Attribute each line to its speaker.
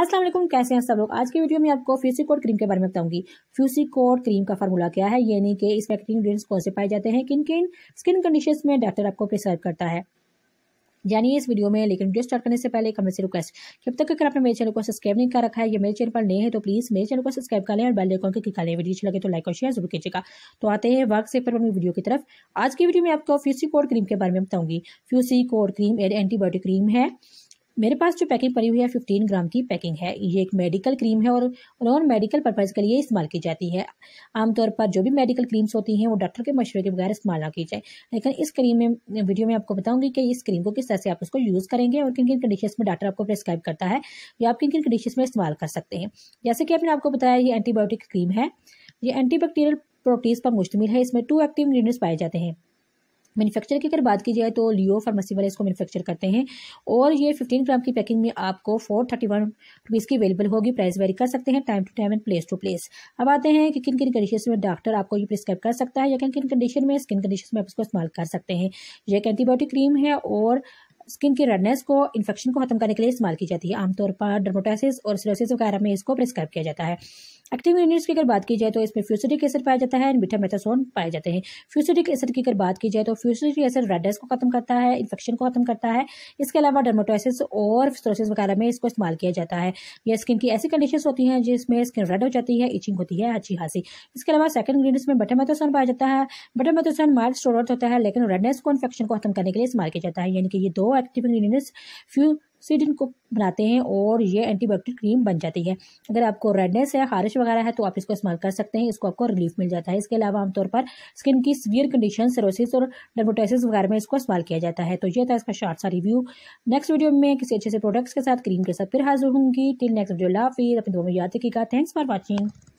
Speaker 1: असलम कैसे हैं सब लोग आज की वीडियो में आपको फ्यूसी कोड क्रीम के बारे में बताऊंगी फ्यूसी कोड क्रीम का फार्मूला क्या है यानी कि इस एक्टिव इंग्रीडियंट्स कौन से पाए जाते हैं किन किन स्किन कंडीशन में डॉक्टर आपको प्रिसर्व करता है जानिए इस वीडियो में लेकिन वीडियो स्टार्ट करने से पहले एक से रिक्वेस्ट जब तक अगर आपने मेरे चैनल को सब्सक्राइब नहीं कर रखा है या मेरे चैनल पर नए हैं तो प्लीज़ मेरे चैनल को सब्सक्राइब कर लें और बेल आइकॉन के क्लिक कर लें वीडियो अच्छी लगे तो लाइक और शेयर जरूर कीजिएगा तो आते हैं वर्क से पर अपनी वीडियो की तरफ आज की वीडियो में आपको फ्यूसी कोड क्रीम के बारे में बताऊंगी फ्यूसी कोड क्रीम एंटीबायोटिक क्रीम है मेरे पास जो पैकिंग पड़ी हुई है फिफ्टीन ग्राम की पैकिंग है ये एक मेडिकल क्रीम है और नॉन मेडिकल पर्पज़ के लिए इस्तेमाल की जाती है आमतौर पर जो भी मेडिकल क्रीम्स होती हैं वो डॉक्टर के मशवरे के बगैर इस्तेमाल ना की जाए लेकिन इस क्रीम में वीडियो में आपको बताऊंगी कि इस क्रीम को किस तरह से आप उसको यूज़ करेंगे और किन किन कंडीशन में डॉक्टर आपको प्रिस्क्राइब करता है या आप किन किन कंडीशन में इस्तेमाल कर सकते हैं जैसे कि आपने आपको बताया ये एंटीबायोटिक क्रीम है ये एंटीबैक्टीरियल प्रोटीज पर मुश्तमिल है इसमें टू एक्टिव इंग्रीडियंट्स पाए जाते हैं मैन्युफैक्चर की अगर बात की जाए तो लियो फार्मेसी वाले इसको मैन्युफैक्चर करते हैं और ये फिफ्टीन ग्राम की पैकिंग में आपको फोर थर्टी वन रुपीज़ की अवेलेबल होगी प्राइस वेरी कर सकते हैं time to time and place to place अब आते हैं कि किन किन कंडीशन में डॉक्टर आपको ये प्रिस्क्राइब कर सकता है या किन किन कंडीशन में स्किन कंडीशन में आप इसको इस्तेमाल कर सकते हैं ये एक एंटीबायोटिक क्रीम है और स्किन की रेडनेस को इन्फेक्शन को खत्म करने के लिए इस्तेमाल की जाती है आमतौर पर डर्मोटाइसिस और सिरोसिस वगैरह में इसको प्रिस्क्राइब किया जाता है एक्टिव इंग्रेडिएंट्स की अगर बात की जाए तो इसमें फ्यूसरिक एसिड पाया जाता है एंड मीठा मेथासोन पाए जाते हैं फ्यूसरिक एसिड की अगर बात की जाए तो फ्यूसरिक एसिड रेडनेस को खत्म करता है इन्फेक्शन को खत्म करता है इसके अलावा डर्मोटोसिस और स्टोसिस वगैरह में इसको इस्तेमाल किया जाता है यह स्किन की ऐसी कंडीशन होती हैं जिसमें स्किन रेड हो जाती है इचिंग होती है अच्छी खासी इसके अलावा सेकंड इंग्रीडियंट्स में मेथासोन पाया जाता है मेथासोन माइल्ड स्टोरेट होता है लेकिन रेडनेस को इन्फेक्शन को खत्म करने के लिए इस्तेमाल किया जाता है यानी कि ये दो एक्टिव इंग्रीडियंट्स फ्यू सीड इनको बनाते हैं और ये एंटीबायोटिक क्रीम बन जाती है अगर आपको रेडनेस है खारिश वगैरह है तो आप इसको इस्तेमाल कर सकते हैं इसको आपको रिलीफ मिल जाता है इसके अलावा आमतौर पर स्किन की सीवियर कंडीशन सरोसिस और डर्मोटाइसिस वगैरह में इसको इस्तेमाल किया जाता है तो यह था इसका शॉर्ट सा रिव्यू नेक्स्ट वीडियो में किसी अच्छे से प्रोडक्ट्स के साथ क्रीम के साथ फिर हाजिर होंगी टिल नेक्स्ट वीडियो लाफी अपने दोनों याद रखिएगा थैंक्स फॉर वॉचिंग